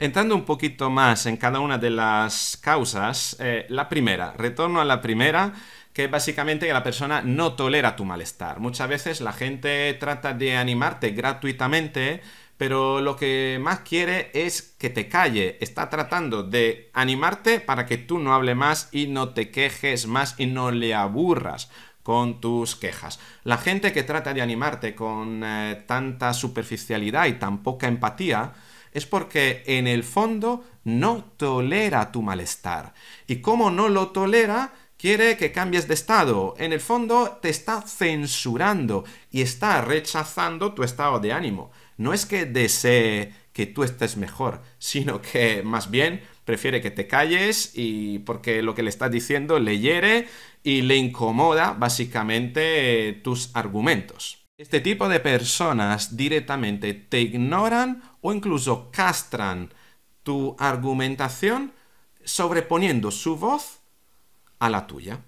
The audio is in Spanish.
Entrando un poquito más en cada una de las causas, eh, la primera, retorno a la primera, que es básicamente que la persona no tolera tu malestar. Muchas veces la gente trata de animarte gratuitamente, pero lo que más quiere es que te calle. Está tratando de animarte para que tú no hable más y no te quejes más y no le aburras con tus quejas. La gente que trata de animarte con eh, tanta superficialidad y tan poca empatía, es porque en el fondo no tolera tu malestar. Y como no lo tolera, quiere que cambies de estado. En el fondo te está censurando y está rechazando tu estado de ánimo. No es que desee que tú estés mejor, sino que más bien prefiere que te calles y porque lo que le estás diciendo le hiere y le incomoda básicamente eh, tus argumentos. Este tipo de personas directamente te ignoran o incluso castran tu argumentación sobreponiendo su voz a la tuya.